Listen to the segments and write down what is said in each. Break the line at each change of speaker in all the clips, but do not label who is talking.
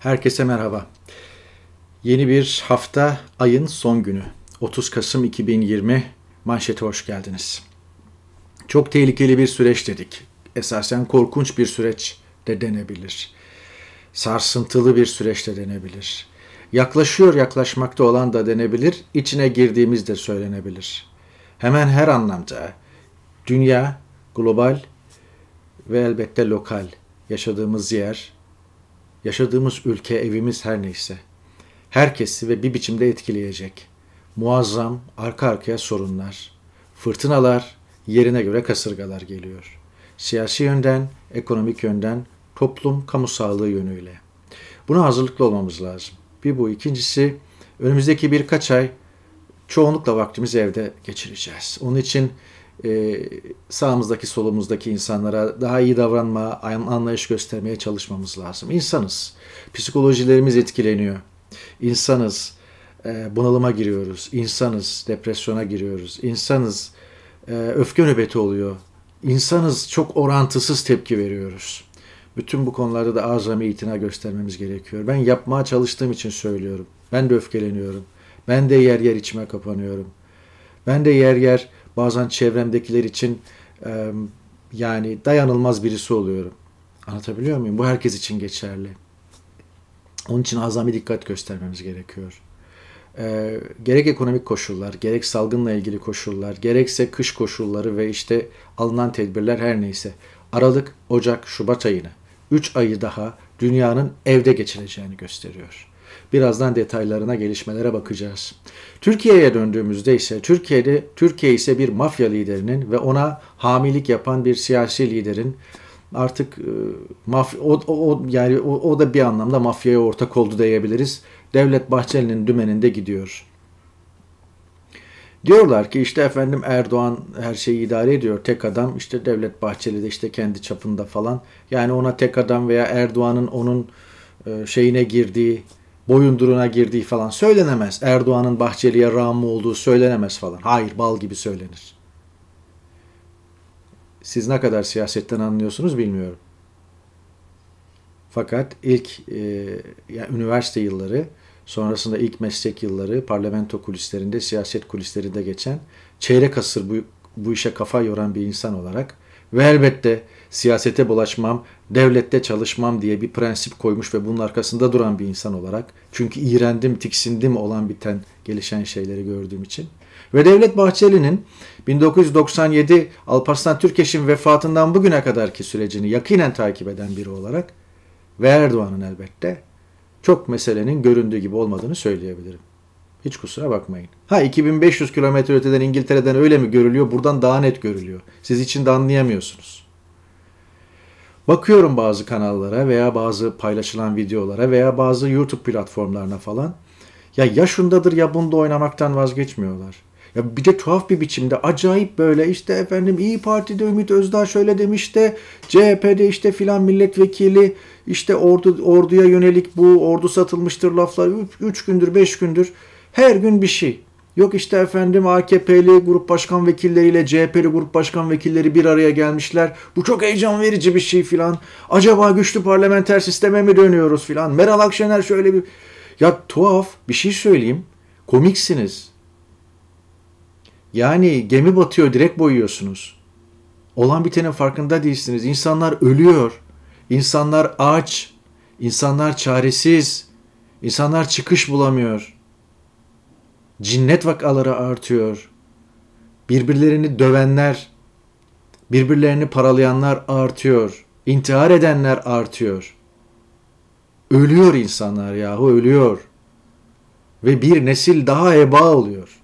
Herkese merhaba. Yeni bir hafta ayın son günü. 30 Kasım 2020 manşete hoş geldiniz. Çok tehlikeli bir süreç dedik. Esasen korkunç bir süreç de denebilir. Sarsıntılı bir süreç de denebilir. Yaklaşıyor yaklaşmakta olan da denebilir, İçine girdiğimiz de söylenebilir. Hemen her anlamda dünya, global ve elbette lokal yaşadığımız yer yaşadığımız ülke, evimiz her neyse. Herkesi ve bir biçimde etkileyecek. Muazzam, arka arkaya sorunlar, fırtınalar, yerine göre kasırgalar geliyor. Siyasi yönden, ekonomik yönden, toplum, kamu sağlığı yönüyle. Buna hazırlıklı olmamız lazım. Bir bu. ikincisi önümüzdeki birkaç ay çoğunlukla vaktimizi evde geçireceğiz. Onun için e, sağımızdaki solumuzdaki insanlara daha iyi davranma, anlayış göstermeye çalışmamız lazım. İnsanız. Psikolojilerimiz etkileniyor. İnsanız. E, bunalıma giriyoruz. İnsanız. Depresyona giriyoruz. İnsanız. E, öfke nöbeti oluyor. İnsanız. Çok orantısız tepki veriyoruz. Bütün bu konularda da azami itina göstermemiz gerekiyor. Ben yapmaya çalıştığım için söylüyorum. Ben de öfkeleniyorum. Ben de yer yer içime kapanıyorum. Ben de yer yer bazen çevremdekiler için e, yani dayanılmaz birisi oluyorum. Anlatabiliyor muyum? Bu herkes için geçerli. Onun için azami dikkat göstermemiz gerekiyor. E, gerek ekonomik koşullar, gerek salgınla ilgili koşullar, gerekse kış koşulları ve işte alınan tedbirler her neyse. Aralık, Ocak, Şubat ayını 3 ayı daha dünyanın evde geçireceğini gösteriyor. Birazdan detaylarına gelişmelere bakacağız. Türkiye'ye döndüğümüzde ise Türkiye'de Türkiye ise bir mafya liderinin ve ona hamilik yapan bir siyasi liderin artık e, maf o, o yani o, o da bir anlamda mafyaya ortak oldu diyebiliriz. Devlet Bahçeli'nin dümeninde gidiyor. Diyorlar ki işte efendim Erdoğan her şeyi idare ediyor. Tek adam işte Devlet Bahçeli de işte kendi çapında falan. Yani ona tek adam veya Erdoğan'ın onun e, şeyine girdiği boyunduruna girdiği falan söylenemez. Erdoğan'ın Bahçeli'ye rağmı olduğu söylenemez falan. Hayır bal gibi söylenir. Siz ne kadar siyasetten anlıyorsunuz bilmiyorum. Fakat ilk e, yani üniversite yılları, sonrasında ilk meslek yılları parlamento kulislerinde, siyaset kulislerinde geçen çeyrek asır bu, bu işe kafa yoran bir insan olarak ve elbette siyasete bulaşmam, devlette çalışmam diye bir prensip koymuş ve bunun arkasında duran bir insan olarak. Çünkü iğrendim, tiksindim olan biten gelişen şeyleri gördüğüm için. Ve Devlet Bahçeli'nin 1997 Alparslan Türkeş'in vefatından bugüne kadarki sürecini yakinen takip eden biri olarak ve Erdoğan'ın elbette çok meselenin göründüğü gibi olmadığını söyleyebilirim. Hiç kusura bakmayın. Ha 2500 kilometre öteden İngiltere'den öyle mi görülüyor? Buradan daha net görülüyor. Siz için de anlayamıyorsunuz. Bakıyorum bazı kanallara veya bazı paylaşılan videolara veya bazı YouTube platformlarına falan. Ya ya şundadır ya bunda oynamaktan vazgeçmiyorlar. Ya bir de tuhaf bir biçimde acayip böyle işte efendim İyi Parti'de Ümit Özdağ şöyle demiş de CHP'de işte filan milletvekili işte ordu orduya yönelik bu ordu satılmıştır laflar 3 gündür 5 gündür her gün bir şey. Yok işte efendim AKP'li grup başkan vekilleriyle CHP'li grup başkan vekilleri bir araya gelmişler. Bu çok heyecan verici bir şey filan. Acaba güçlü parlamenter sisteme mi dönüyoruz filan. Meral Akşener şöyle bir... Ya tuhaf bir şey söyleyeyim. Komiksiniz. Yani gemi batıyor direkt boyuyorsunuz. Olan bitenin farkında değilsiniz. İnsanlar ölüyor. İnsanlar aç. İnsanlar çaresiz. İnsanlar çıkış bulamıyor.'' cinnet vakaları artıyor. Birbirlerini dövenler, birbirlerini paralayanlar artıyor. İntihar edenler artıyor. Ölüyor insanlar yahu ölüyor. Ve bir nesil daha eba oluyor.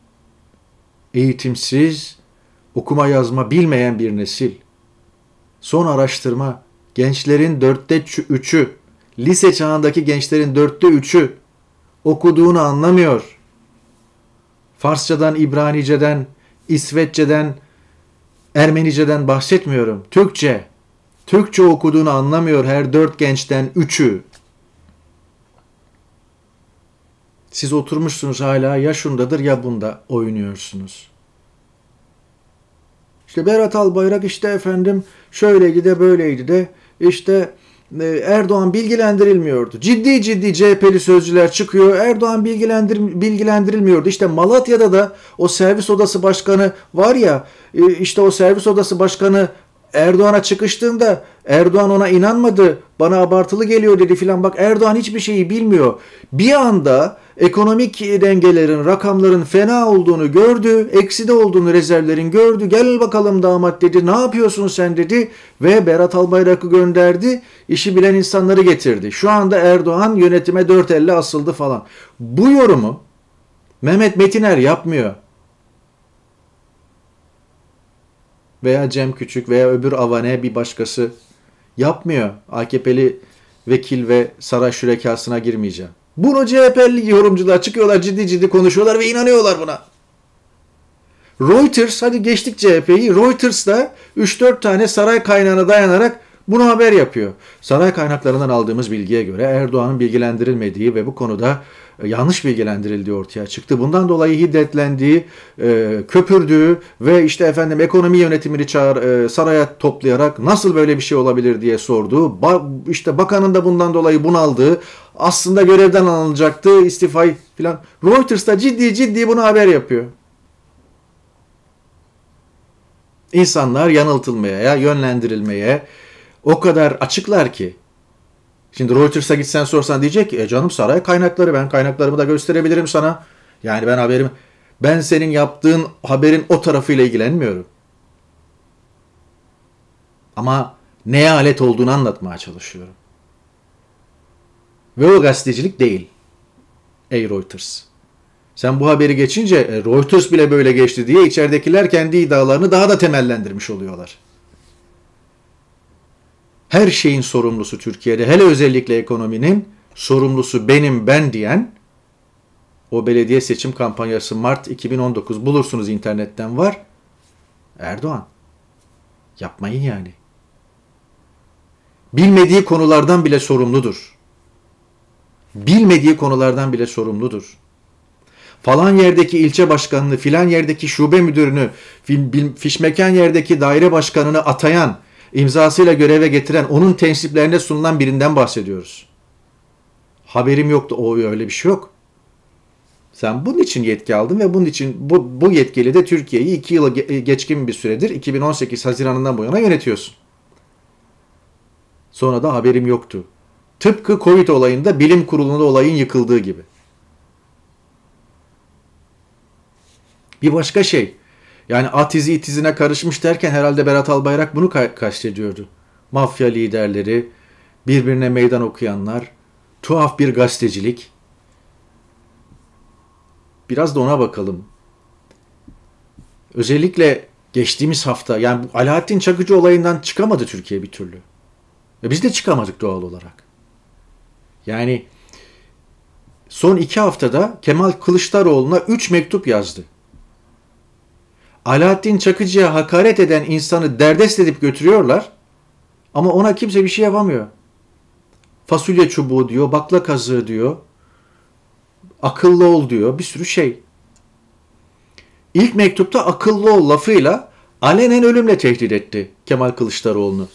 Eğitimsiz, okuma yazma bilmeyen bir nesil. Son araştırma gençlerin dörtte üçü, lise çağındaki gençlerin dörtte üçü okuduğunu anlamıyor.'' Farsçadan, İbranice'den, İsveççe'den, Ermenice'den bahsetmiyorum. Türkçe. Türkçe okuduğunu anlamıyor her dört gençten üçü. Siz oturmuşsunuz hala ya şundadır ya bunda oynuyorsunuz. İşte Berat Albayrak işte efendim şöyleydi de böyleydi de işte e, Erdoğan bilgilendirilmiyordu. Ciddi ciddi CHP'li sözcüler çıkıyor. Erdoğan bilgilendir bilgilendirilmiyordu. İşte Malatya'da da o servis odası başkanı var ya e, işte o servis odası başkanı Erdoğan'a çıkıştığında Erdoğan ona inanmadı. Bana abartılı geliyor dedi filan. Bak Erdoğan hiçbir şeyi bilmiyor. Bir anda ekonomik dengelerin, rakamların fena olduğunu gördü, ekside olduğunu rezervlerin gördü. Gel bakalım damat dedi, ne yapıyorsun sen dedi ve Berat Albayrak'ı gönderdi, işi bilen insanları getirdi. Şu anda Erdoğan yönetime dört elle asıldı falan. Bu yorumu Mehmet Metiner yapmıyor. Veya Cem Küçük veya öbür avane bir başkası yapmıyor. AKP'li vekil ve saray şürekasına girmeyeceğim. Bunu CHP'li yorumcular çıkıyorlar ciddi ciddi konuşuyorlar ve inanıyorlar buna. Reuters hadi geçtik CHP'yi. Reuters da 3-4 tane saray kaynağına dayanarak bunu haber yapıyor. Saray kaynaklarından aldığımız bilgiye göre Erdoğan'ın bilgilendirilmediği ve bu konuda e, yanlış bilgilendirildiği ortaya çıktı. Bundan dolayı hiddetlendiği, e, köpürdüğü ve işte efendim ekonomi yönetimini çağır, e, saraya toplayarak nasıl böyle bir şey olabilir diye sordu. Ba, işte bakanın da bundan dolayı bunaldığı, aslında görevden alınacaktı, istifayı filan. Reuters da ciddi ciddi bunu haber yapıyor. İnsanlar yanıltılmaya, yönlendirilmeye, o kadar açıklar ki. Şimdi Reuters'a gitsen sorsan diyecek ki e canım saray kaynakları ben kaynaklarımı da gösterebilirim sana. Yani ben haberim ben senin yaptığın haberin o tarafıyla ilgilenmiyorum. Ama neye alet olduğunu anlatmaya çalışıyorum. Ve o gazetecilik değil. Ey Reuters. Sen bu haberi geçince e, Reuters bile böyle geçti diye içeridekiler kendi iddialarını daha da temellendirmiş oluyorlar her şeyin sorumlusu Türkiye'de hele özellikle ekonominin sorumlusu benim ben diyen o belediye seçim kampanyası Mart 2019 bulursunuz internetten var. Erdoğan. Yapmayın yani. Bilmediği konulardan bile sorumludur. Bilmediği konulardan bile sorumludur. Falan yerdeki ilçe başkanını, filan yerdeki şube müdürünü, fişmekan yerdeki daire başkanını atayan imzasıyla göreve getiren, onun tensiplerine sunulan birinden bahsediyoruz. Haberim yoktu, o öyle bir şey yok. Sen bunun için yetki aldın ve bunun için bu, bu yetkili de Türkiye'yi iki yıla geçkin bir süredir 2018 Haziran'ından bu yana yönetiyorsun. Sonra da haberim yoktu. Tıpkı Covid olayında bilim kurulunda olayın yıkıldığı gibi. Bir başka şey, yani atizi itizine karışmış derken herhalde Berat Albayrak bunu ka- kastediyordu. Mafya liderleri, birbirine meydan okuyanlar, tuhaf bir gazetecilik. Biraz da ona bakalım. Özellikle geçtiğimiz hafta yani bu Alaaddin Çakıcı olayından çıkamadı Türkiye bir türlü. E biz de çıkamadık doğal olarak. Yani son iki haftada Kemal Kılıçdaroğlu'na üç mektup yazdı. Alaaddin Çakıcı'ya hakaret eden insanı derdest edip götürüyorlar. Ama ona kimse bir şey yapamıyor. Fasulye çubuğu diyor, bakla kazığı diyor. Akıllı ol diyor, bir sürü şey. İlk mektupta akıllı ol lafıyla alenen ölümle tehdit etti Kemal Kılıçdaroğlu'nu.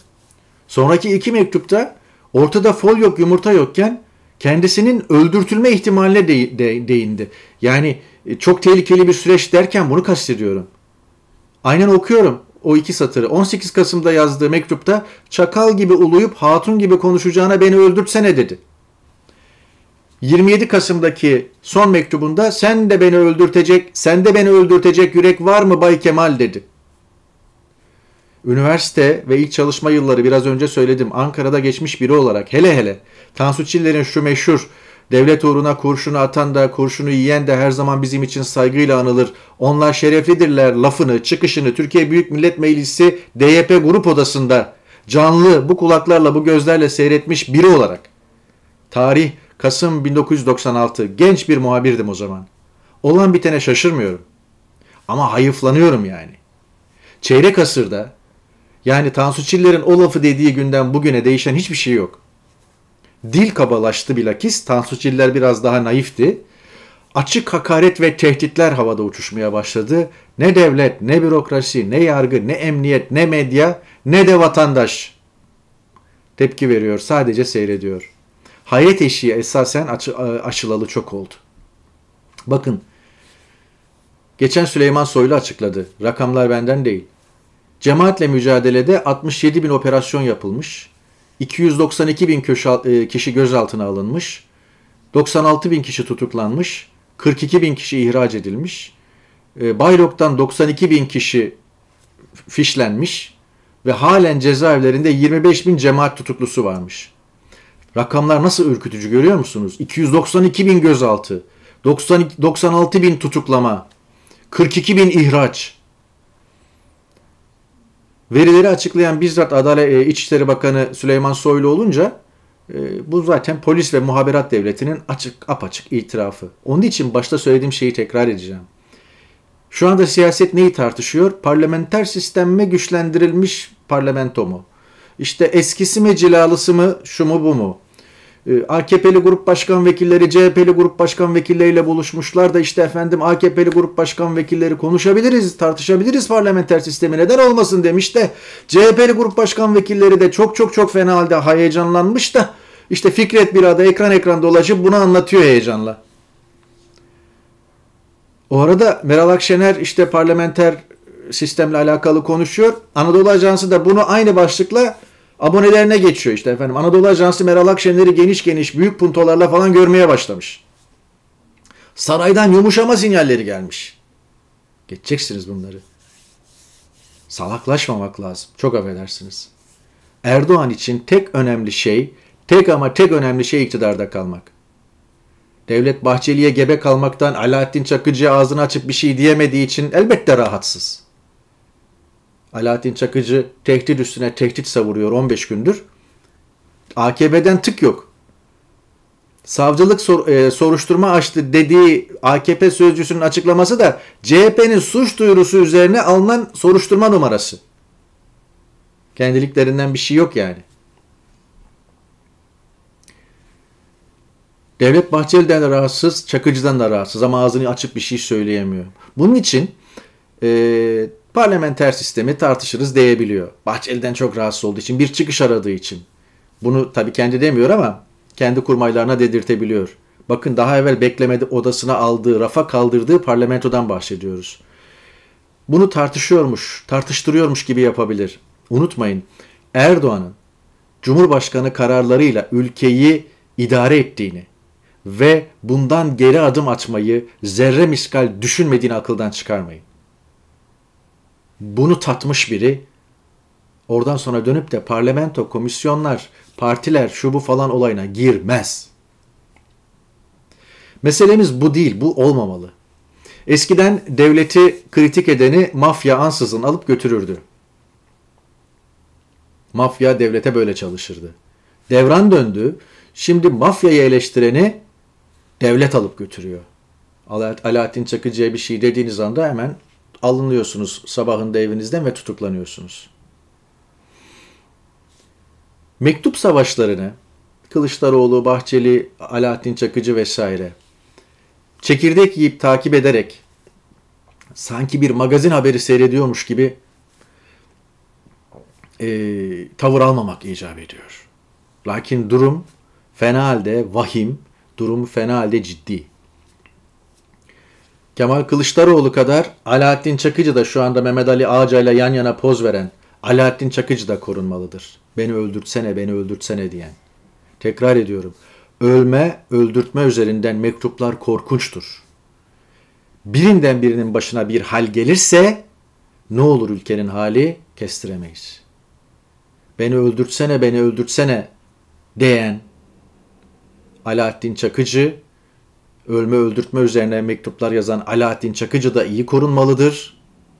Sonraki iki mektupta ortada fol yok yumurta yokken kendisinin öldürtülme ihtimaline de, de, değindi. Yani e, çok tehlikeli bir süreç derken bunu kastediyorum. Aynen okuyorum o iki satırı. 18 Kasım'da yazdığı mektupta çakal gibi uluyup hatun gibi konuşacağına beni öldürtsene dedi. 27 Kasım'daki son mektubunda sen de beni öldürtecek, sen de beni öldürtecek yürek var mı Bay Kemal dedi. Üniversite ve ilk çalışma yılları biraz önce söyledim. Ankara'da geçmiş biri olarak hele hele Tansu Çiller'in şu meşhur Devlet uğruna kurşunu atan da kurşunu yiyen de her zaman bizim için saygıyla anılır. Onlar şereflidirler lafını, çıkışını Türkiye Büyük Millet Meclisi DYP Grup Odası'nda canlı bu kulaklarla bu gözlerle seyretmiş biri olarak. Tarih Kasım 1996. Genç bir muhabirdim o zaman. Olan bitene şaşırmıyorum. Ama hayıflanıyorum yani. Çeyrek asırda yani Tansu Çiller'in o lafı dediği günden bugüne değişen hiçbir şey yok. Dil kabalaştı bilakis. Tansu Çiller biraz daha naifti. Açık hakaret ve tehditler havada uçuşmaya başladı. Ne devlet, ne bürokrasi, ne yargı, ne emniyet, ne medya, ne de vatandaş tepki veriyor. Sadece seyrediyor. Hayret eşiği esasen açı, e, açılalı çok oldu. Bakın, geçen Süleyman Soylu açıkladı. Rakamlar benden değil. Cemaatle mücadelede 67 bin operasyon yapılmış. 292 bin e, kişi gözaltına alınmış, 96 bin kişi tutuklanmış, 42 bin kişi ihraç edilmiş, e, Bayrok'tan 92 bin kişi fişlenmiş ve halen cezaevlerinde 25 bin cemaat tutuklusu varmış. Rakamlar nasıl ürkütücü görüyor musunuz? 292 bin gözaltı, 96 bin tutuklama, 42 bin ihraç verileri açıklayan bizzat Adalet e, İçişleri Bakanı Süleyman Soylu olunca e, bu zaten polis ve muhaberat devletinin açık apaçık itirafı. Onun için başta söylediğim şeyi tekrar edeceğim. Şu anda siyaset neyi tartışıyor? Parlamenter sistem mi güçlendirilmiş parlamento mu? İşte eskisi mi cilalısı mı şu mu bu mu? Ee, AKP'li grup başkan vekilleri CHP'li grup başkan vekilleriyle buluşmuşlar da işte efendim AKP'li grup başkan vekilleri konuşabiliriz, tartışabiliriz parlamenter sistemi neden olmasın demiş de CHP'li grup başkan vekilleri de çok çok çok fena halde heyecanlanmış da işte Fikret Birada ekran ekran dolaşıp bunu anlatıyor heyecanla. O arada Meral Akşener işte parlamenter sistemle alakalı konuşuyor. Anadolu Ajansı da bunu aynı başlıkla abonelerine geçiyor işte efendim. Anadolu Ajansı Meral Akşener'i geniş geniş büyük puntolarla falan görmeye başlamış. Saraydan yumuşama sinyalleri gelmiş. Geçeceksiniz bunları. Salaklaşmamak lazım. Çok affedersiniz. Erdoğan için tek önemli şey, tek ama tek önemli şey iktidarda kalmak. Devlet Bahçeli'ye gebe kalmaktan Alaaddin Çakıcı'ya ağzını açıp bir şey diyemediği için elbette rahatsız. Alaaddin Çakıcı tehdit üstüne tehdit savuruyor 15 gündür. AKP'den tık yok. Savcılık sor, e, soruşturma açtı dediği AKP sözcüsünün açıklaması da CHP'nin suç duyurusu üzerine alınan soruşturma numarası. Kendiliklerinden bir şey yok yani. Devlet Bahçeli'den de rahatsız, Çakıcı'dan da rahatsız ama ağzını açıp bir şey söyleyemiyor. Bunun için e, parlamenter sistemi tartışırız diyebiliyor. Bahçeli'den çok rahatsız olduğu için, bir çıkış aradığı için. Bunu tabii kendi demiyor ama kendi kurmaylarına dedirtebiliyor. Bakın daha evvel beklemedi odasına aldığı, rafa kaldırdığı parlamentodan bahsediyoruz. Bunu tartışıyormuş, tartıştırıyormuş gibi yapabilir. Unutmayın Erdoğan'ın Cumhurbaşkanı kararlarıyla ülkeyi idare ettiğini ve bundan geri adım atmayı zerre miskal düşünmediğini akıldan çıkarmayın bunu tatmış biri oradan sonra dönüp de parlamento, komisyonlar, partiler, şu bu falan olayına girmez. Meselemiz bu değil, bu olmamalı. Eskiden devleti kritik edeni mafya ansızın alıp götürürdü. Mafya devlete böyle çalışırdı. Devran döndü. Şimdi mafyayı eleştireni devlet alıp götürüyor. Alaaddin Çakıcı'ya bir şey dediğiniz anda hemen alınıyorsunuz sabahında evinizden ve tutuklanıyorsunuz. Mektup savaşlarını Kılıçdaroğlu, Bahçeli, Alaaddin Çakıcı vesaire çekirdek yiyip takip ederek sanki bir magazin haberi seyrediyormuş gibi e, tavır almamak icap ediyor. Lakin durum fena halde vahim, durum fena halde ciddi. Kemal Kılıçdaroğlu kadar Alaaddin Çakıcı da şu anda Mehmet Ali Ağca ile yan yana poz veren Alaaddin Çakıcı da korunmalıdır. Beni öldürtsene, beni öldürtsene diyen. Tekrar ediyorum. Ölme, öldürtme üzerinden mektuplar korkunçtur. Birinden birinin başına bir hal gelirse ne olur ülkenin hali kestiremeyiz. Beni öldürtsene, beni öldürtsene diyen Alaaddin Çakıcı ölme öldürtme üzerine mektuplar yazan Alaaddin Çakıcı da iyi korunmalıdır.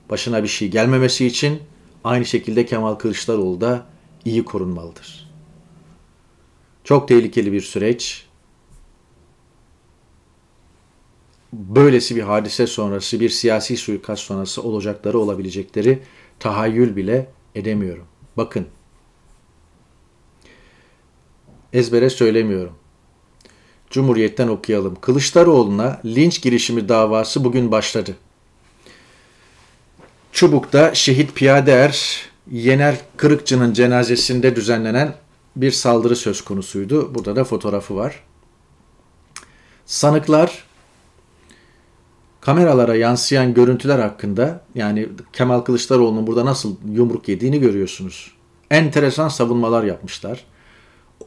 Başına bir şey gelmemesi için aynı şekilde Kemal Kılıçdaroğlu da iyi korunmalıdır. Çok tehlikeli bir süreç. Böylesi bir hadise sonrası, bir siyasi suikast sonrası olacakları olabilecekleri tahayyül bile edemiyorum. Bakın. Ezbere söylemiyorum Cumhuriyet'ten okuyalım. Kılıçdaroğlu'na linç girişimi davası bugün başladı. Çubuk'ta şehit Piyader er, Yener Kırıkçı'nın cenazesinde düzenlenen bir saldırı söz konusuydu. Burada da fotoğrafı var. Sanıklar kameralara yansıyan görüntüler hakkında yani Kemal Kılıçdaroğlu'nun burada nasıl yumruk yediğini görüyorsunuz. Enteresan savunmalar yapmışlar.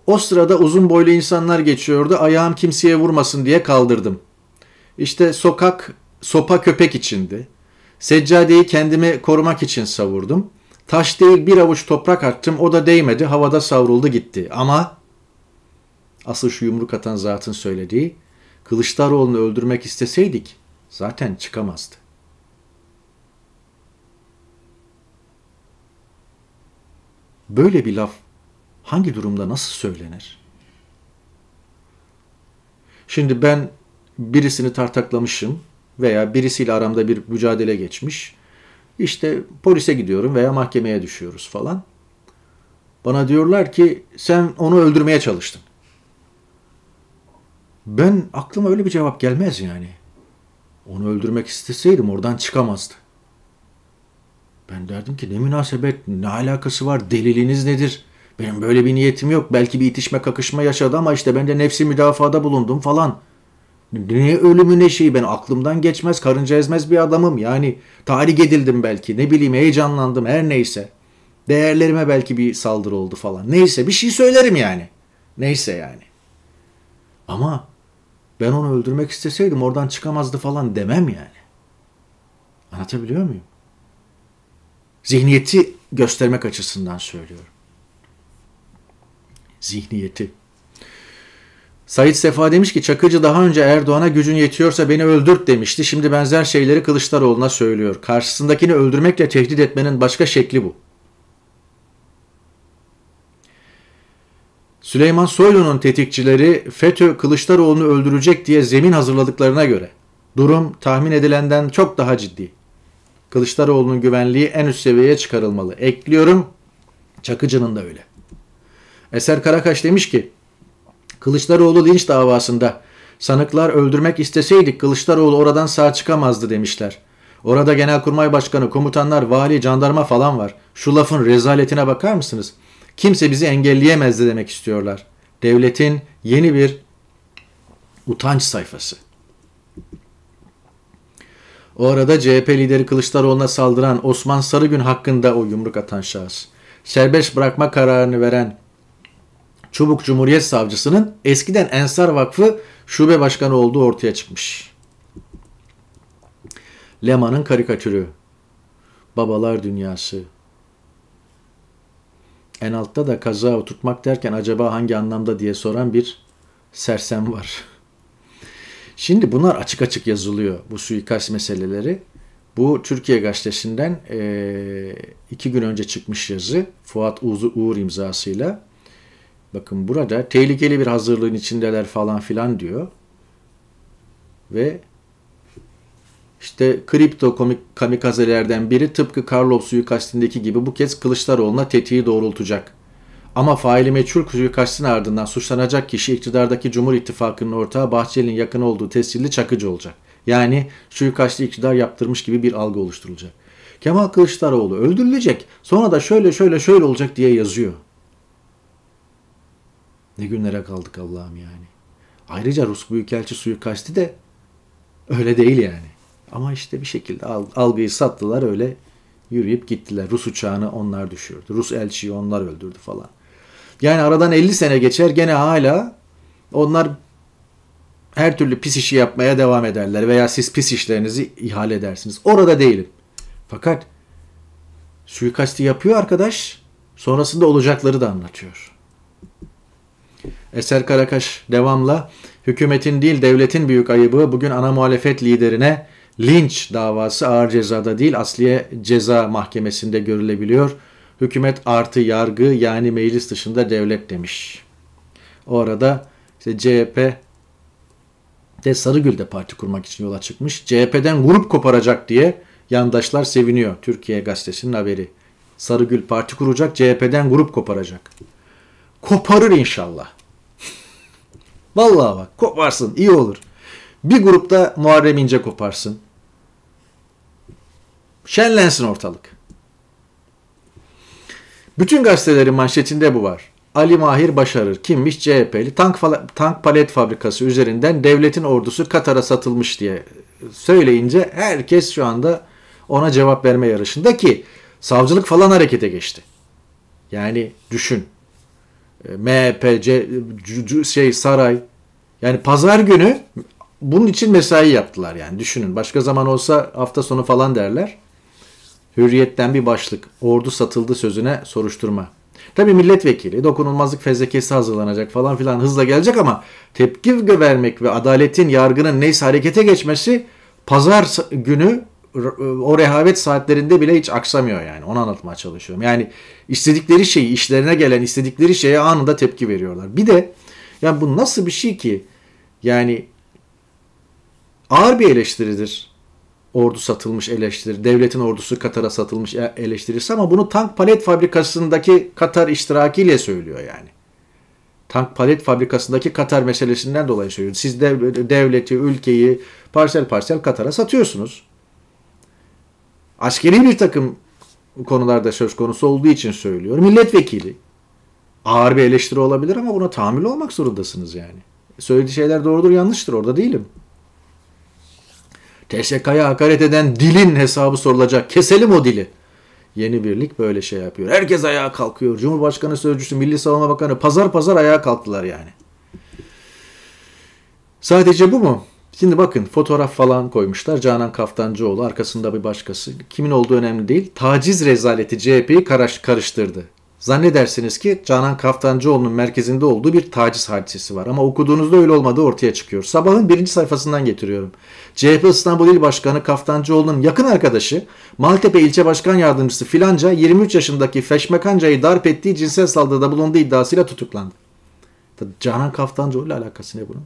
O sırada uzun boylu insanlar geçiyordu. Ayağım kimseye vurmasın diye kaldırdım. İşte sokak sopa köpek içindi. Seccadeyi kendimi korumak için savurdum. Taş değil bir avuç toprak attım. O da değmedi. Havada savruldu gitti. Ama asıl şu yumruk atan zatın söylediği Kılıçdaroğlu'nu öldürmek isteseydik zaten çıkamazdı. Böyle bir laf hangi durumda nasıl söylenir? Şimdi ben birisini tartaklamışım veya birisiyle aramda bir mücadele geçmiş. İşte polise gidiyorum veya mahkemeye düşüyoruz falan. Bana diyorlar ki sen onu öldürmeye çalıştın. Ben aklıma öyle bir cevap gelmez yani. Onu öldürmek isteseydim oradan çıkamazdı. Ben derdim ki ne münasebet, ne alakası var, deliliniz nedir? Benim böyle bir niyetim yok. Belki bir itişme kakışma yaşadı ama işte ben de nefsi müdafada bulundum falan. Ne ölümü ne şeyi ben aklımdan geçmez karınca ezmez bir adamım. Yani tarih edildim belki ne bileyim heyecanlandım her neyse. Değerlerime belki bir saldırı oldu falan. Neyse bir şey söylerim yani. Neyse yani. Ama ben onu öldürmek isteseydim oradan çıkamazdı falan demem yani. Anlatabiliyor muyum? Zihniyeti göstermek açısından söylüyorum zihniyeti. Said Sefa demiş ki Çakıcı daha önce Erdoğan'a gücün yetiyorsa beni öldürt demişti. Şimdi benzer şeyleri Kılıçdaroğlu'na söylüyor. Karşısındakini öldürmekle tehdit etmenin başka şekli bu. Süleyman Soylu'nun tetikçileri FETÖ Kılıçdaroğlu'nu öldürecek diye zemin hazırladıklarına göre durum tahmin edilenden çok daha ciddi. Kılıçdaroğlu'nun güvenliği en üst seviyeye çıkarılmalı. Ekliyorum Çakıcı'nın da öyle. Eser Karakaş demiş ki Kılıçdaroğlu linç davasında sanıklar öldürmek isteseydik Kılıçdaroğlu oradan sağ çıkamazdı demişler. Orada genelkurmay başkanı, komutanlar, vali, jandarma falan var. Şu lafın rezaletine bakar mısınız? Kimse bizi engelleyemezdi demek istiyorlar. Devletin yeni bir utanç sayfası. O arada CHP lideri Kılıçdaroğlu'na saldıran Osman Sarıgün hakkında o yumruk atan şahıs. Serbest bırakma kararını veren Çubuk Cumhuriyet Savcısı'nın eskiden Ensar Vakfı şube başkanı olduğu ortaya çıkmış. Leman'ın karikatürü. Babalar Dünyası. En altta da kaza oturtmak derken acaba hangi anlamda diye soran bir sersem var. Şimdi bunlar açık açık yazılıyor bu suikast meseleleri. Bu Türkiye Gazetesi'nden e, iki gün önce çıkmış yazı Fuat Uğur imzasıyla. Bakın burada tehlikeli bir hazırlığın içindeler falan filan diyor. Ve işte kripto komik kamikazelerden biri tıpkı Karlov suikastindeki gibi bu kez Kılıçdaroğlu'na tetiği doğrultacak. Ama faili meçhul suikastin ardından suçlanacak kişi iktidardaki Cumhur İttifakı'nın ortağı Bahçeli'nin yakın olduğu tescilli Çakıcı olacak. Yani suikastli iktidar yaptırmış gibi bir algı oluşturulacak. Kemal Kılıçdaroğlu öldürülecek sonra da şöyle şöyle şöyle olacak diye yazıyor. Ne günlere kaldık Allah'ım yani. Ayrıca Rus Büyükelçi kaçtı de öyle değil yani. Ama işte bir şekilde algıyı sattılar öyle yürüyüp gittiler. Rus uçağını onlar düşürdü. Rus elçiyi onlar öldürdü falan. Yani aradan 50 sene geçer gene hala onlar her türlü pis işi yapmaya devam ederler veya siz pis işlerinizi ihale edersiniz. Orada değilim. Fakat suikasti yapıyor arkadaş. Sonrasında olacakları da anlatıyor. Eser Karakaş devamla hükümetin değil devletin büyük ayıbı bugün ana muhalefet liderine linç davası ağır cezada değil asliye ceza mahkemesinde görülebiliyor. Hükümet artı yargı yani meclis dışında devlet demiş. Orada işte CHP de Sarıgül'de parti kurmak için yola çıkmış. CHP'den grup koparacak diye yandaşlar seviniyor. Türkiye Gazetesi'nin haberi. Sarıgül parti kuracak, CHP'den grup koparacak. Koparır inşallah. Vallahi bak koparsın iyi olur. Bir grupta Muharrem İnce koparsın. Şenlensin ortalık. Bütün gazetelerin manşetinde bu var. Ali Mahir Başarır kimmiş CHP'li tank, tank palet fabrikası üzerinden devletin ordusu Katar'a satılmış diye söyleyince herkes şu anda ona cevap verme yarışında ki savcılık falan harekete geçti. Yani düşün MHP, şey saray. Yani pazar günü bunun için mesai yaptılar yani düşünün. Başka zaman olsa hafta sonu falan derler. Hürriyetten bir başlık. Ordu satıldı sözüne soruşturma. Tabi milletvekili dokunulmazlık fezlekesi hazırlanacak falan filan hızla gelecek ama tepki vermek ve adaletin, yargının neyse harekete geçmesi pazar günü e, o rehavet saatlerinde bile hiç aksamıyor yani. Onu anlatmaya çalışıyorum. Yani istedikleri şeyi, işlerine gelen istedikleri şeye anında tepki veriyorlar. Bir de yani bu nasıl bir şey ki? Yani ağır bir eleştiridir. Ordu satılmış eleştirir devletin ordusu Katar'a satılmış e, eleştirirse ama bunu tank palet fabrikasındaki Katar iştirakiyle söylüyor yani. Tank palet fabrikasındaki Katar meselesinden dolayı söylüyor Siz devleti, ülkeyi parsel parsel Katar'a satıyorsunuz askeri bir takım konularda söz konusu olduğu için söylüyorum. Milletvekili ağır bir eleştiri olabilir ama buna tahammül olmak zorundasınız yani. Söylediği şeyler doğrudur yanlıştır orada değilim. TSK'ya hakaret eden dilin hesabı sorulacak. Keselim o dili. Yeni birlik böyle şey yapıyor. Herkes ayağa kalkıyor. Cumhurbaşkanı Sözcüsü, Milli Savunma Bakanı pazar pazar ayağa kalktılar yani. Sadece bu mu? Şimdi bakın fotoğraf falan koymuşlar. Canan Kaftancıoğlu arkasında bir başkası. Kimin olduğu önemli değil. Taciz rezaleti CHP'yi karıştırdı. Zannedersiniz ki Canan Kaftancıoğlu'nun merkezinde olduğu bir taciz hadisesi var. Ama okuduğunuzda öyle olmadığı ortaya çıkıyor. Sabahın birinci sayfasından getiriyorum. CHP İstanbul İl Başkanı Kaftancıoğlu'nun yakın arkadaşı Maltepe İlçe Başkan Yardımcısı filanca 23 yaşındaki Feşmekanca'yı darp ettiği cinsel saldırıda bulunduğu iddiasıyla tutuklandı. Canan Kaftancıoğlu ile alakası ne bunun?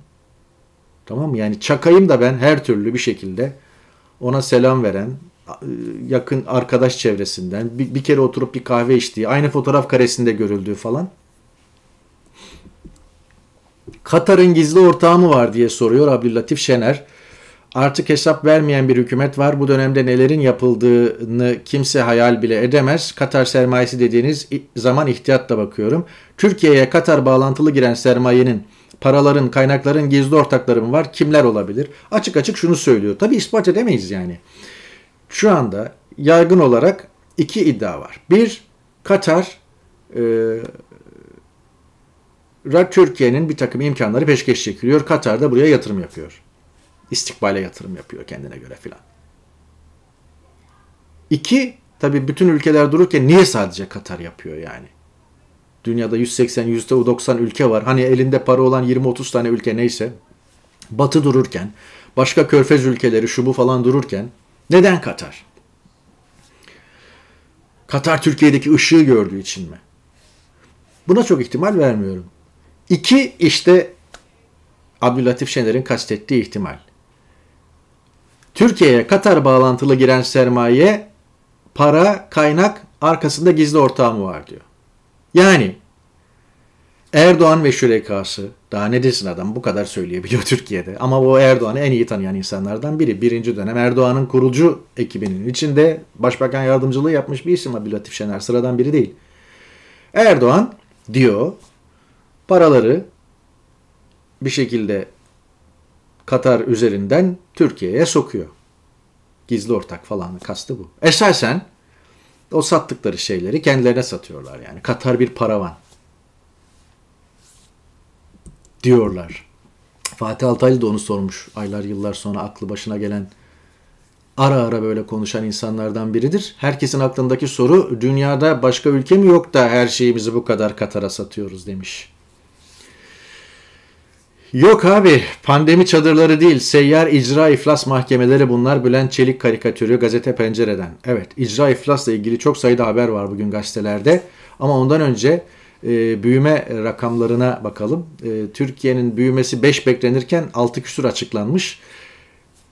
Tamam mı? Yani çakayım da ben her türlü bir şekilde ona selam veren, yakın arkadaş çevresinden bir, bir kere oturup bir kahve içtiği, aynı fotoğraf karesinde görüldüğü falan. Katar'ın gizli ortağı mı var diye soruyor Abdülatif Şener. Artık hesap vermeyen bir hükümet var. Bu dönemde nelerin yapıldığını kimse hayal bile edemez. Katar sermayesi dediğiniz zaman ihtiyatla bakıyorum. Türkiye'ye Katar bağlantılı giren sermayenin paraların, kaynakların gizli ortakları mı var? Kimler olabilir? Açık açık şunu söylüyor. Tabii ispat edemeyiz yani. Şu anda yaygın olarak iki iddia var. Bir, Katar e, Türkiye'nin bir takım imkanları peşkeş çekiliyor. Katar da buraya yatırım yapıyor. İstikbale yatırım yapıyor kendine göre filan. İki, tabii bütün ülkeler dururken niye sadece Katar yapıyor yani? Dünyada 180, %90 ülke var. Hani elinde para olan 20-30 tane ülke neyse. Batı dururken, başka körfez ülkeleri şu bu falan dururken neden Katar? Katar Türkiye'deki ışığı gördüğü için mi? Buna çok ihtimal vermiyorum. İki işte Abdülatif Şener'in kastettiği ihtimal. Türkiye'ye Katar bağlantılı giren sermaye, para, kaynak arkasında gizli ortağı mı var diyor. Yani Erdoğan ve şürekası daha ne desin adam bu kadar söyleyebiliyor Türkiye'de. Ama bu Erdoğan'ı en iyi tanıyan insanlardan biri. Birinci dönem Erdoğan'ın kurucu ekibinin içinde başbakan yardımcılığı yapmış bir isim Abi Latif Şener. Sıradan biri değil. Erdoğan diyor paraları bir şekilde Katar üzerinden Türkiye'ye sokuyor. Gizli ortak falan kastı bu. Esasen o sattıkları şeyleri kendilerine satıyorlar yani. Katar bir paravan. Diyorlar. Fatih Altaylı da onu sormuş. Aylar yıllar sonra aklı başına gelen ara ara böyle konuşan insanlardan biridir. Herkesin aklındaki soru dünyada başka ülke mi yok da her şeyimizi bu kadar Katar'a satıyoruz demiş. Yok abi pandemi çadırları değil seyyar icra iflas mahkemeleri bunlar Bülent Çelik karikatürü gazete pencereden. Evet icra iflasla ilgili çok sayıda haber var bugün gazetelerde ama ondan önce e, büyüme rakamlarına bakalım. E, Türkiye'nin büyümesi 5 beklenirken 6 küsur açıklanmış.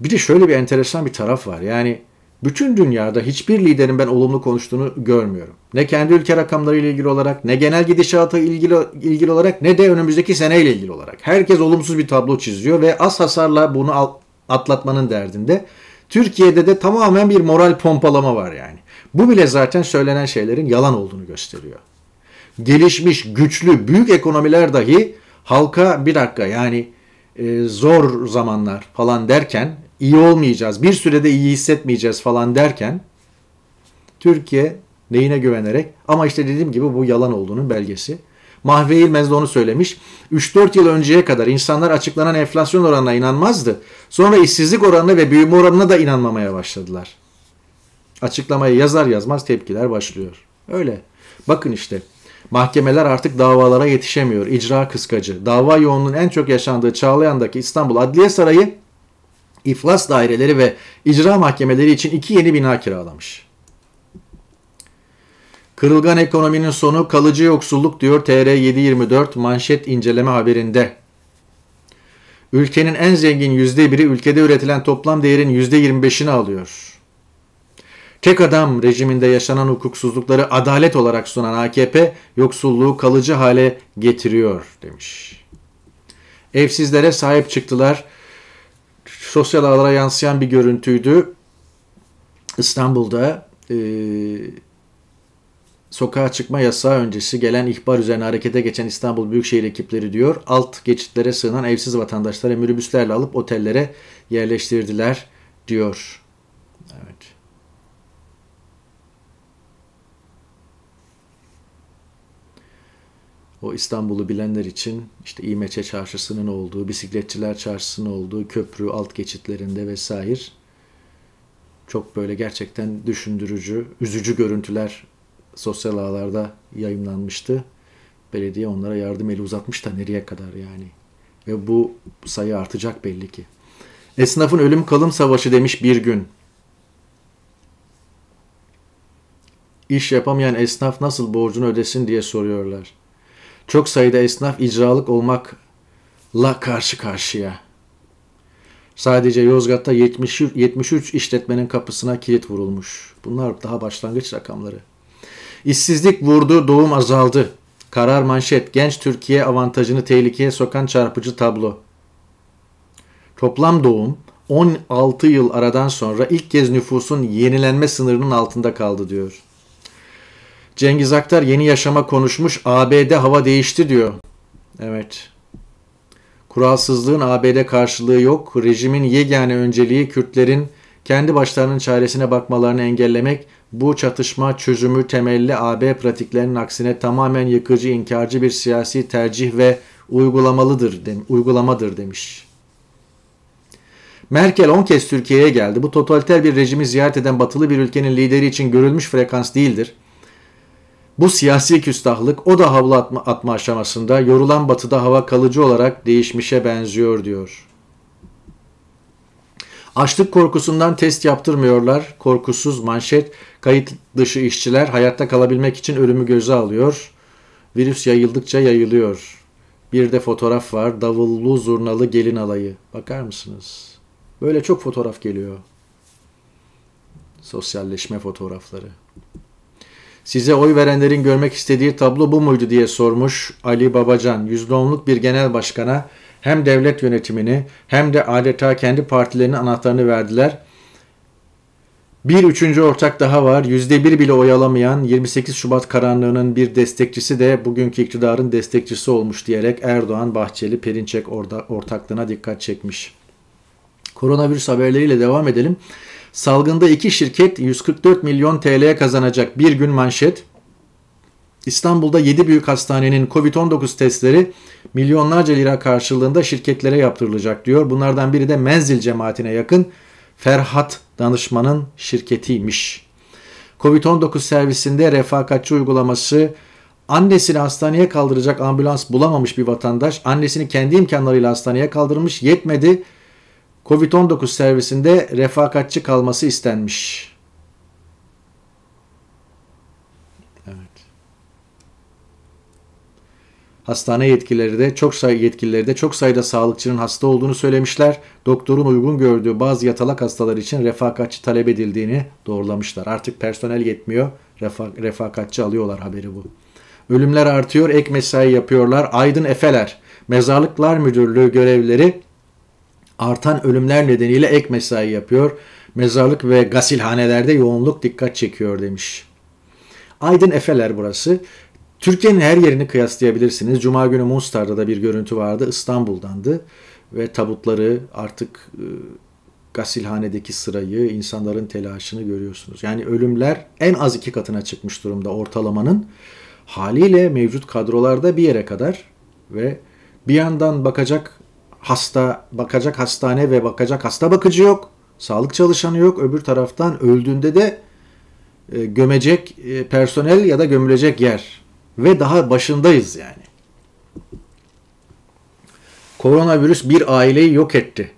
Bir de şöyle bir enteresan bir taraf var yani bütün dünyada hiçbir liderin ben olumlu konuştuğunu görmüyorum. Ne kendi ülke rakamları ile ilgili olarak, ne genel gidişata ilgili, ilgili olarak, ne de önümüzdeki sene ile ilgili olarak. Herkes olumsuz bir tablo çiziyor ve az hasarla bunu atlatmanın derdinde. Türkiye'de de tamamen bir moral pompalama var yani. Bu bile zaten söylenen şeylerin yalan olduğunu gösteriyor. Gelişmiş, güçlü, büyük ekonomiler dahi halka bir dakika yani e, zor zamanlar falan derken iyi olmayacağız, bir sürede iyi hissetmeyeceğiz falan derken Türkiye neyine güvenerek ama işte dediğim gibi bu yalan olduğunun belgesi. Mahve İlmez de onu söylemiş. 3-4 yıl önceye kadar insanlar açıklanan enflasyon oranına inanmazdı. Sonra işsizlik oranına ve büyüme oranına da inanmamaya başladılar. Açıklamayı yazar yazmaz tepkiler başlıyor. Öyle. Bakın işte Mahkemeler artık davalara yetişemiyor. İcra kıskacı. Dava yoğunluğunun en çok yaşandığı Çağlayan'daki İstanbul Adliye Sarayı iflas daireleri ve icra mahkemeleri için iki yeni bina kiralamış. Kırılgan ekonominin sonu kalıcı yoksulluk diyor TR724 manşet inceleme haberinde. Ülkenin en zengin %1'i ülkede üretilen toplam değerin %25'ini alıyor. Tek adam rejiminde yaşanan hukuksuzlukları adalet olarak sunan AKP yoksulluğu kalıcı hale getiriyor demiş. Evsizlere sahip çıktılar sosyal ağlara yansıyan bir görüntüydü. İstanbul'da e, sokağa çıkma yasağı öncesi gelen ihbar üzerine harekete geçen İstanbul Büyükşehir ekipleri diyor alt geçitlere sığınan evsiz vatandaşları minibüslerle alıp otellere yerleştirdiler diyor. Evet. o İstanbul'u bilenler için işte İmeçe Çarşısı'nın olduğu, Bisikletçiler Çarşısı'nın olduğu köprü alt geçitlerinde vesaire çok böyle gerçekten düşündürücü, üzücü görüntüler sosyal ağlarda yayınlanmıştı. Belediye onlara yardım eli uzatmış da nereye kadar yani. Ve bu sayı artacak belli ki. Esnafın ölüm kalım savaşı demiş bir gün. İş yapamayan esnaf nasıl borcunu ödesin diye soruyorlar. Çok sayıda esnaf icralık olmakla karşı karşıya. Sadece Yozgat'ta 70, 73 işletmenin kapısına kilit vurulmuş. Bunlar daha başlangıç rakamları. İşsizlik vurdu, doğum azaldı. Karar manşet, genç Türkiye avantajını tehlikeye sokan çarpıcı tablo. Toplam doğum 16 yıl aradan sonra ilk kez nüfusun yenilenme sınırının altında kaldı diyor. Cengiz Aktar yeni yaşama konuşmuş. ABD hava değişti diyor. Evet. Kuralsızlığın ABD karşılığı yok. Rejimin yegane önceliği Kürtlerin kendi başlarının çaresine bakmalarını engellemek. Bu çatışma çözümü temelli AB pratiklerinin aksine tamamen yıkıcı, inkarcı bir siyasi tercih ve uygulamalıdır, de, uygulamadır demiş. Merkel 10 kez Türkiye'ye geldi. Bu totaliter bir rejimi ziyaret eden batılı bir ülkenin lideri için görülmüş frekans değildir. Bu siyasi küstahlık o da havlu atma, atma aşamasında yorulan batıda hava kalıcı olarak değişmişe benziyor diyor. Açlık korkusundan test yaptırmıyorlar. Korkusuz manşet, kayıt dışı işçiler hayatta kalabilmek için ölümü göze alıyor. Virüs yayıldıkça yayılıyor. Bir de fotoğraf var. Davullu zurnalı gelin alayı. Bakar mısınız? Böyle çok fotoğraf geliyor. Sosyalleşme fotoğrafları. Size oy verenlerin görmek istediği tablo bu muydu diye sormuş Ali Babacan. %10'luk bir genel başkana hem devlet yönetimini hem de adeta kendi partilerinin anahtarını verdiler. Bir üçüncü ortak daha var. %1 bile oy alamayan 28 Şubat karanlığının bir destekçisi de bugünkü iktidarın destekçisi olmuş diyerek Erdoğan, Bahçeli, Perinçek orada ortaklığına dikkat çekmiş. Koronavirüs haberleriyle devam edelim. Salgında iki şirket 144 milyon TL kazanacak bir gün manşet. İstanbul'da 7 büyük hastanenin COVID-19 testleri milyonlarca lira karşılığında şirketlere yaptırılacak diyor. Bunlardan biri de Menzil cemaatine yakın Ferhat danışmanın şirketiymiş. Covid-19 servisinde refakatçi uygulaması annesini hastaneye kaldıracak ambulans bulamamış bir vatandaş annesini kendi imkanlarıyla hastaneye kaldırmış yetmedi Covid-19 servisinde refakatçi kalması istenmiş. Evet. Hastane yetkilileri de çok sayı yetkilileri de çok sayıda sağlıkçının hasta olduğunu söylemişler. Doktorun uygun gördüğü bazı yatalak hastalar için refakatçi talep edildiğini doğrulamışlar. Artık personel yetmiyor. Refa, refakatçi alıyorlar haberi bu. Ölümler artıyor, ek mesai yapıyorlar. Aydın Efeler, Mezarlıklar Müdürlüğü görevleri artan ölümler nedeniyle ek mesai yapıyor. Mezarlık ve gasilhanelerde yoğunluk dikkat çekiyor demiş. Aydın Efeler burası. Türkiye'nin her yerini kıyaslayabilirsiniz. Cuma günü Mustar'da da bir görüntü vardı. İstanbul'dandı ve tabutları artık e, gasilhanedeki sırayı, insanların telaşını görüyorsunuz. Yani ölümler en az iki katına çıkmış durumda ortalamanın. Haliyle mevcut kadrolarda bir yere kadar ve bir yandan bakacak hasta bakacak hastane ve bakacak hasta bakıcı yok. Sağlık çalışanı yok. Öbür taraftan öldüğünde de e, gömecek e, personel ya da gömülecek yer. Ve daha başındayız yani. Koronavirüs bir aileyi yok etti.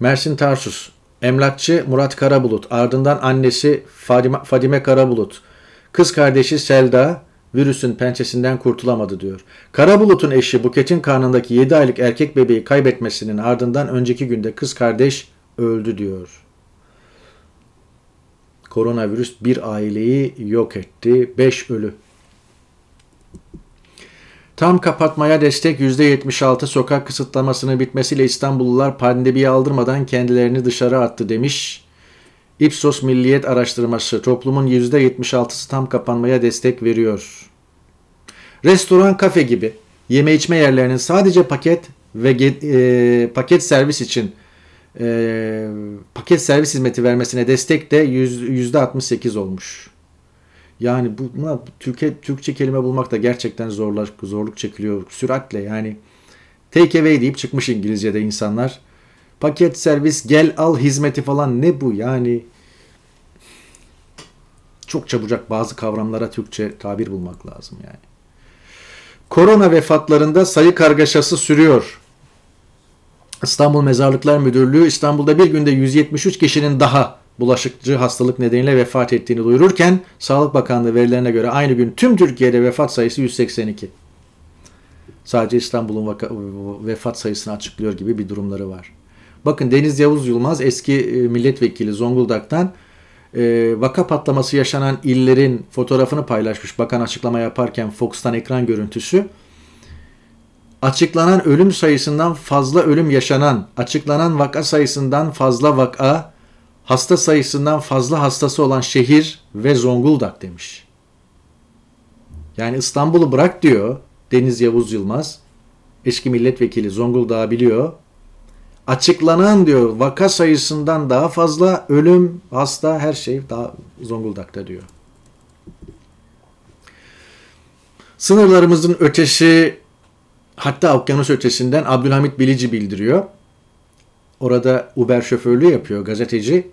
Mersin Tarsus, emlakçı Murat Karabulut, ardından annesi Fadime, Fadime Karabulut, kız kardeşi Selda, virüsün pençesinden kurtulamadı diyor. Kara bulutun eşi Buket'in karnındaki 7 aylık erkek bebeği kaybetmesinin ardından önceki günde kız kardeş öldü diyor. Koronavirüs bir aileyi yok etti. 5 ölü. Tam kapatmaya destek %76 sokak kısıtlamasının bitmesiyle İstanbullular pandemiyi aldırmadan kendilerini dışarı attı demiş Ipsos Milliyet Araştırması toplumun %76'sı tam kapanmaya destek veriyor. Restoran kafe gibi yeme içme yerlerinin sadece paket ve e, paket servis için e, paket servis hizmeti vermesine destek de yüzde %68 olmuş. Yani buna Türkiye, Türkçe kelime bulmak da gerçekten zorlar, zorluk çekiliyor süratle. Yani take away deyip çıkmış İngilizce'de insanlar. Paket servis gel al hizmeti falan ne bu yani? Çok çabucak bazı kavramlara Türkçe tabir bulmak lazım yani. Korona vefatlarında sayı kargaşası sürüyor. İstanbul Mezarlıklar Müdürlüğü İstanbul'da bir günde 173 kişinin daha bulaşıcı hastalık nedeniyle vefat ettiğini duyururken Sağlık Bakanlığı verilerine göre aynı gün tüm Türkiye'de vefat sayısı 182. Sadece İstanbul'un vefat sayısını açıklıyor gibi bir durumları var. Bakın Deniz Yavuz Yılmaz eski e, milletvekili Zonguldak'tan e, vaka patlaması yaşanan illerin fotoğrafını paylaşmış. Bakan açıklama yaparken Fox'tan ekran görüntüsü. Açıklanan ölüm sayısından fazla ölüm yaşanan, açıklanan vaka sayısından fazla vaka, hasta sayısından fazla hastası olan şehir ve Zonguldak demiş. Yani İstanbul'u bırak diyor Deniz Yavuz Yılmaz. Eski milletvekili Zonguldak'ı biliyor açıklanan diyor vaka sayısından daha fazla ölüm, hasta her şey daha Zonguldak'ta diyor. Sınırlarımızın ötesi hatta okyanus ötesinden Abdülhamit Bilici bildiriyor. Orada Uber şoförlüğü yapıyor gazeteci.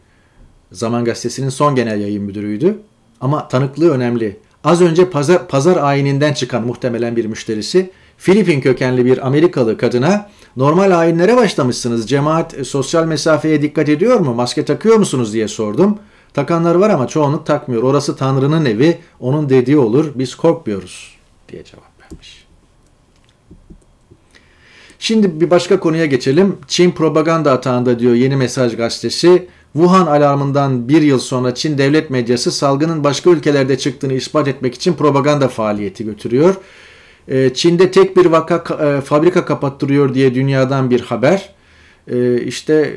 Zaman Gazetesi'nin son genel yayın müdürüydü. Ama tanıklığı önemli. Az önce pazar, pazar ayininden çıkan muhtemelen bir müşterisi Filipin kökenli bir Amerikalı kadına Normal ayinlere başlamışsınız. Cemaat e, sosyal mesafeye dikkat ediyor mu? Maske takıyor musunuz diye sordum. Takanlar var ama çoğunluk takmıyor. Orası Tanrı'nın evi. Onun dediği olur. Biz korkmuyoruz diye cevap vermiş. Şimdi bir başka konuya geçelim. Çin propaganda atağında diyor Yeni Mesaj gazetesi. Wuhan alarmından bir yıl sonra Çin devlet medyası salgının başka ülkelerde çıktığını ispat etmek için propaganda faaliyeti götürüyor. Ee, Çin'de tek bir vaka e, fabrika kapattırıyor diye dünyadan bir haber. Ee, işte e,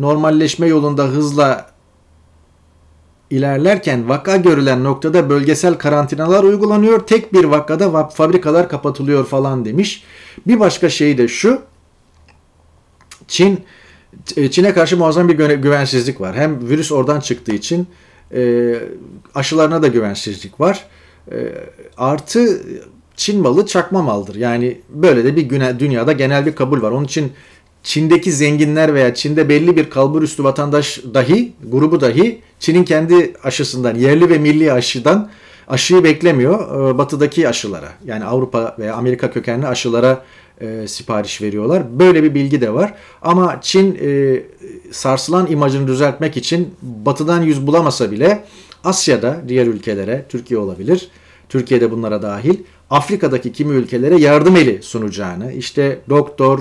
normalleşme yolunda hızla ilerlerken vaka görülen noktada bölgesel karantinalar uygulanıyor. Tek bir vakada fabrikalar kapatılıyor falan demiş. Bir başka şey de şu. Çin e, Çin'e karşı muazzam bir güvensizlik var. Hem virüs oradan çıktığı için aşılarına da güvensizlik var. Ee, artı Çin malı çakma maldır. Yani böyle de bir güne, dünyada genel bir kabul var. Onun için Çin'deki zenginler veya Çin'de belli bir kalbur üstü vatandaş dahi, grubu dahi Çin'in kendi aşısından, yerli ve milli aşıdan aşıyı beklemiyor. Ee, batı'daki aşılara yani Avrupa veya Amerika kökenli aşılara e, sipariş veriyorlar. Böyle bir bilgi de var. Ama Çin e, sarsılan imajını düzeltmek için batıdan yüz bulamasa bile Asya'da diğer ülkelere, Türkiye olabilir, Türkiye'de bunlara dahil, Afrika'daki kimi ülkelere yardım eli sunacağını, işte doktor,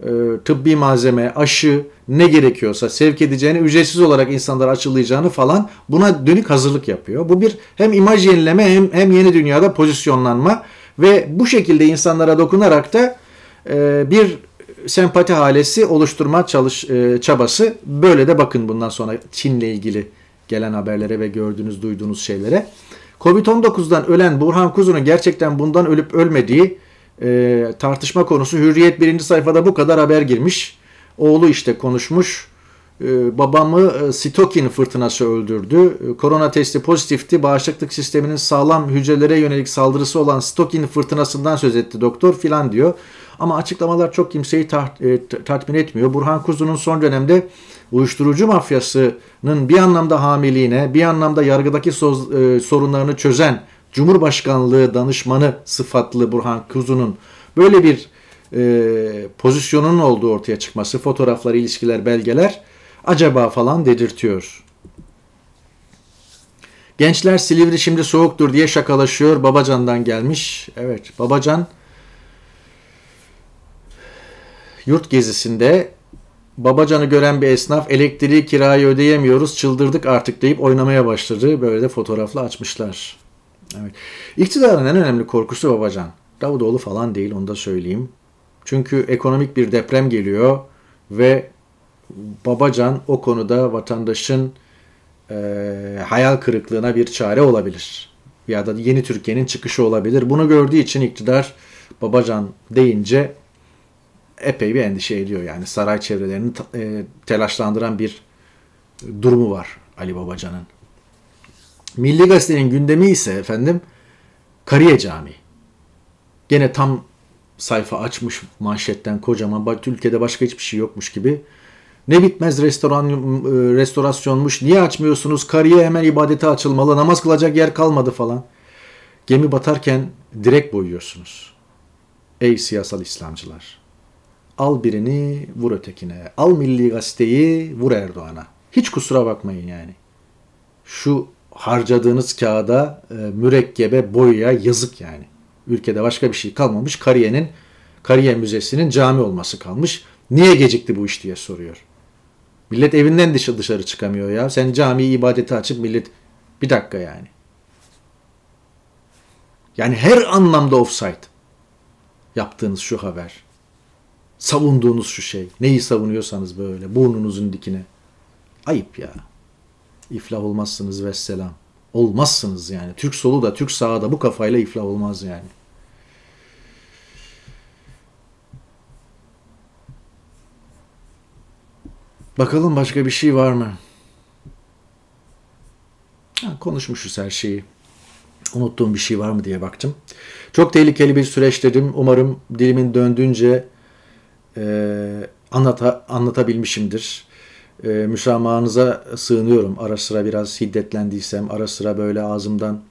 e, tıbbi malzeme, aşı ne gerekiyorsa sevk edeceğini, ücretsiz olarak insanlara açılayacağını falan buna dönük hazırlık yapıyor. Bu bir hem imaj yenileme hem, hem yeni dünyada pozisyonlanma ve bu şekilde insanlara dokunarak da e, bir sempati halesi oluşturma çalış e, çabası. Böyle de bakın bundan sonra Çin'le ilgili gelen haberlere ve gördüğünüz duyduğunuz şeylere. Covid-19'dan ölen Burhan Kuzu'nun gerçekten bundan ölüp ölmediği e, tartışma konusu Hürriyet birinci sayfada bu kadar haber girmiş. Oğlu işte konuşmuş ee, babamı e, sitokin fırtınası öldürdü. Ee, korona testi pozitifti. Bağışıklık sisteminin sağlam hücrelere yönelik saldırısı olan stokin fırtınasından söz etti doktor filan diyor. Ama açıklamalar çok kimseyi e, tatmin etmiyor. Burhan Kuzu'nun son dönemde uyuşturucu mafyasının bir anlamda hamiliğine, bir anlamda yargıdaki e, sorunlarını çözen Cumhurbaşkanlığı danışmanı sıfatlı Burhan Kuzu'nun böyle bir e, pozisyonunun olduğu ortaya çıkması, fotoğraflar, ilişkiler, belgeler acaba falan dedirtiyor. Gençler Silivri şimdi soğuktur diye şakalaşıyor. Babacan'dan gelmiş. Evet Babacan yurt gezisinde Babacan'ı gören bir esnaf elektriği kirayı ödeyemiyoruz çıldırdık artık deyip oynamaya başladı. Böyle de fotoğrafla açmışlar. Evet. İktidarın en önemli korkusu Babacan. Davutoğlu falan değil onu da söyleyeyim. Çünkü ekonomik bir deprem geliyor ve Babacan o konuda vatandaşın e, hayal kırıklığına bir çare olabilir. Ya da yeni Türkiye'nin çıkışı olabilir. Bunu gördüğü için iktidar Babacan deyince epey bir endişe ediyor. Yani saray çevrelerini e, telaşlandıran bir durumu var Ali Babacan'ın. Milli Gazete'nin gündemi ise efendim Kariye Camii. Gene tam sayfa açmış manşetten kocaman. Ülkede başka hiçbir şey yokmuş gibi ne bitmez restoran e, restorasyonmuş. Niye açmıyorsunuz? Kariye hemen ibadete açılmalı. Namaz kılacak yer kalmadı falan. Gemi batarken direkt boyuyorsunuz. Ey siyasal İslamcılar. Al birini vur ötekine. Al Milli Gazete'yi vur Erdoğan'a. Hiç kusura bakmayın yani. Şu harcadığınız kağıda, e, mürekkebe, boyaya yazık yani. Ülkede başka bir şey kalmamış. Kariye'nin, Kariye Müzesi'nin cami olması kalmış. Niye gecikti bu iş diye soruyor. Millet evinden dışı dışarı çıkamıyor ya. Sen camiyi ibadete açıp millet bir dakika yani. Yani her anlamda offside. Yaptığınız şu haber. Savunduğunuz şu şey. Neyi savunuyorsanız böyle burnunuzun dikine. Ayıp ya. İflah olmazsınız vesselam. Olmazsınız yani. Türk solu da Türk sağı da bu kafayla iflah olmaz yani. Bakalım başka bir şey var mı? Ha, konuşmuşuz her şeyi. Unuttuğum bir şey var mı diye baktım. Çok tehlikeli bir süreç dedim. Umarım dilimin döndüğünce e, anlata, anlatabilmişimdir. E, müsamahanıza sığınıyorum. Ara sıra biraz hiddetlendiysem, ara sıra böyle ağzımdan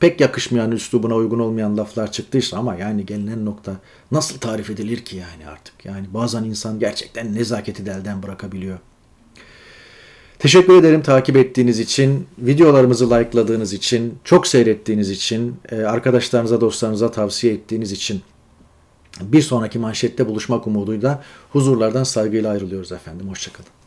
pek yakışmayan, üslubuna uygun olmayan laflar çıktıysa ama yani gelinen nokta nasıl tarif edilir ki yani artık? Yani bazen insan gerçekten nezaketi delden bırakabiliyor. Teşekkür ederim takip ettiğiniz için, videolarımızı likeladığınız için, çok seyrettiğiniz için, e, arkadaşlarınıza, dostlarınıza tavsiye ettiğiniz için. Bir sonraki manşette buluşmak umuduyla huzurlardan saygıyla ayrılıyoruz efendim. Hoşçakalın.